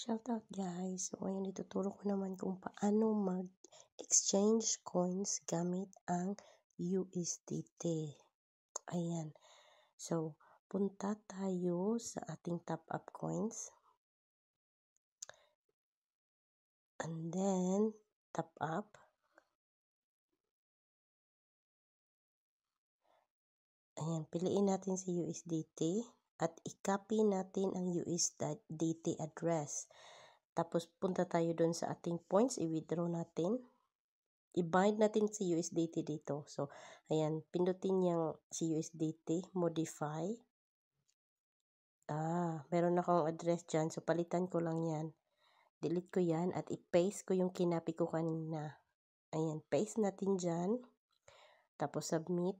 Shoutout guys! So ngayon ituturo ko naman kung paano mag-exchange coins gamit ang USDT. Ayan. So, punta tayo sa ating top up coins. And then, top up. Ayan, piliin natin si USDT at i-copy natin ang USDT address. Tapos punta tayo doon sa ating points, i-withdraw natin. I-bind natin si USDT dito. So, ayan, pindutin yung si USDT, modify. Ah, meron akong address dyan. So, palitan ko lang yan. Delete ko yan at i-paste ko yung kinapi ko kanina. Ayan, paste natin dyan. Tapos, submit.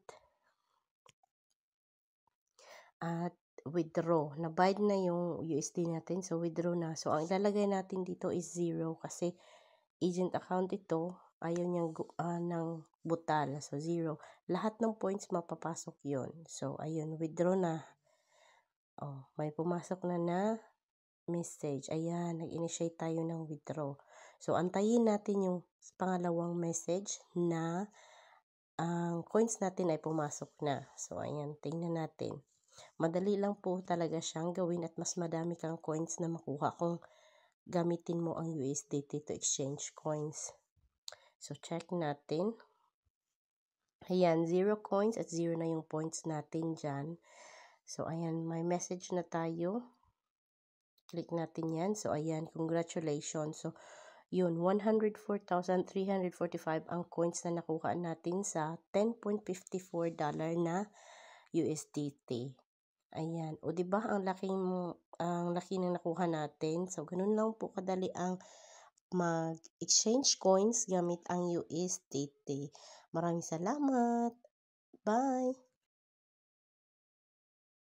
At withdraw. Na-bind na yung USD natin. So, withdraw na. So, ang ilalagay natin dito is 0 kasi agent account ito. Ayaw niyang uh, ng butal. So, zero. Lahat ng points mapapasok yon So, ayun. Withdraw na. Oh, may pumasok na na message. Ayan. Nag-initiate tayo ng withdraw. So, antayin natin yung pangalawang message na ang uh, coins natin ay pumasok na. So, ayan. Tingnan natin. Madali lang po talaga siyang gawin at mas madami kang coins na makuha kung gamitin mo ang USDT to exchange coins. So, check natin. Ayan, zero coins at zero na yung points natin dyan. So, ayan, may message na tayo. Click natin yan. So, ayan, congratulations. So, yun, 104,345 ang coins na nakuha natin sa 10.54 dollar na USDT. Ayan. O, di ba ang laki mo, ang laki ng nakuha natin. So, ganun lang po kadali ang mag-exchange coins gamit ang USDT. Maraming salamat. Bye!